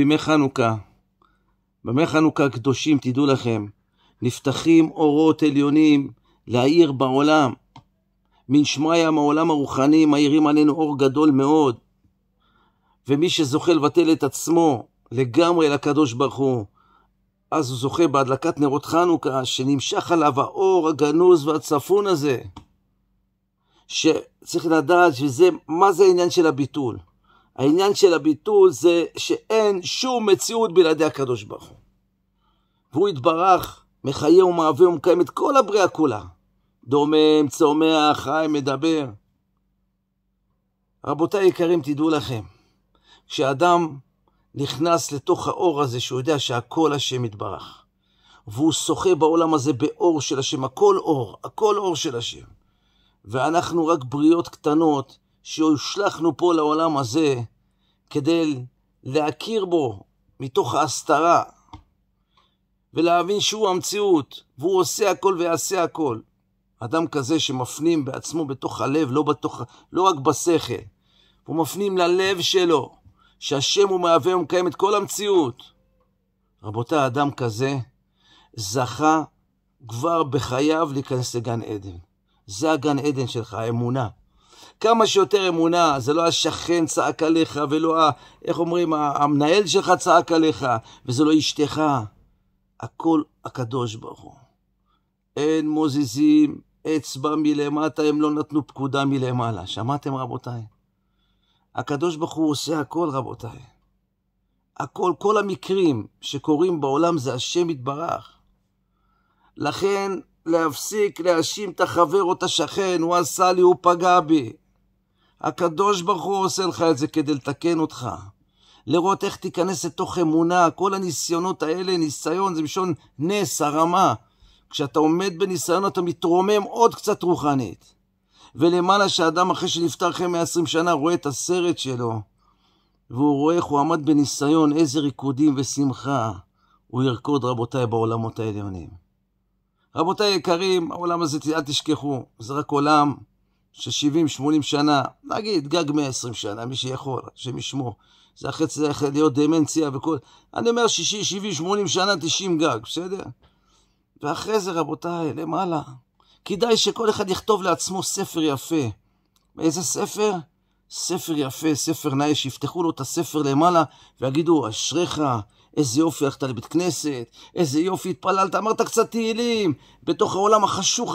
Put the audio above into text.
בימי חנוכה, בימי חנוכה הקדושים, תדעו לכם, נפתחים אורות עליונים להאיר בעולם. מן שמיא מהעולם הרוחני מאירים עלינו אור גדול מאוד. ומי שזוכה לבטל את עצמו לגמרי לקדוש ברוך הוא, אז הוא זוכה בהדלקת נרות חנוכה, שנמשך עליו האור הגנוז והצפון הזה, שצריך לדעת שזה, מה זה העניין של הביטול. העניין של הביטול זה שאין שום מציאות בלעדי הקדוש ברוך הוא. והוא יתברך, מחיה ומהווה ומקיים את כל הבריאה כולה. דומם, צומח, חי, מדבר. רבותיי היקרים, תדעו לכם, כשאדם נכנס לתוך האור הזה, שהוא יודע שהכל השם יתברך, והוא שוחה בעולם הזה באור של השם, הכל אור, הכל אור של השם. ואנחנו רק בריאות קטנות שהושלכנו פה לעולם הזה כדי להכיר בו מתוך ההסתרה ולהבין שהוא המציאות והוא עושה הכל ויעשה הכל. אדם כזה שמפנים בעצמו בתוך הלב, לא, בתוך, לא רק בשכל, הוא מפנים ללב שלו, שהשם הוא מהווה ומקיים את כל המציאות. רבותיי, אדם כזה זכה כבר בחייו להיכנס לגן עדן. זה הגן עדן שלך, האמונה. כמה שיותר אמונה, זה לא השכן צעק עליך, ולא, ה, איך אומרים, המנהל שלך צעק עליך, וזה לא אשתך. הכל הקדוש ברוך הוא. אין מוזיזים אצבע מלמטה, הם לא נתנו פקודה מלמעלה. שמעתם רבותיי? הקדוש ברוך הוא עושה הכל רבותיי. הכל, כל המקרים שקורים בעולם זה השם יתברך. לכן להפסיק להאשים את החבר או את השכן, הוא עשה לי, הוא פגע בי. הקדוש ברוך הוא עושה לך את זה כדי לתקן אותך. לראות איך תיכנס לתוך אמונה, כל הניסיונות האלה, ניסיון זה בשון נס, הרמה. כשאתה עומד בניסיון אתה מתרומם עוד קצת רוחנית. ולמעלה שאדם אחרי שנפטר אחרי 120 שנה רואה את הסרט שלו, והוא רואה איך הוא עמד בניסיון, איזה ריקודים ושמחה הוא ירקוד, רבותיי, בעולמות העליונים. רבותיי היקרים, העולם הזה, אל תשכחו, זה רק עולם של 70-80 שנה, נגיד גג 120 שנה, מי שיכול, השם ישמור. זה אחרי יכול להיות דמנציה וכל... אני אומר 60, 70, 80 שנה, 90 גג, בסדר? ואחרי זה, רבותיי, למעלה. כדאי שכל אחד יכתוב לעצמו ספר יפה. איזה ספר? ספר יפה, ספר נאה, שיפתחו לו את הספר למעלה ויגידו, אשריך, איזה יופי הלכת לבית כנסת, איזה יופי התפללת, אמרת קצת תהילים, בתוך העולם החשוך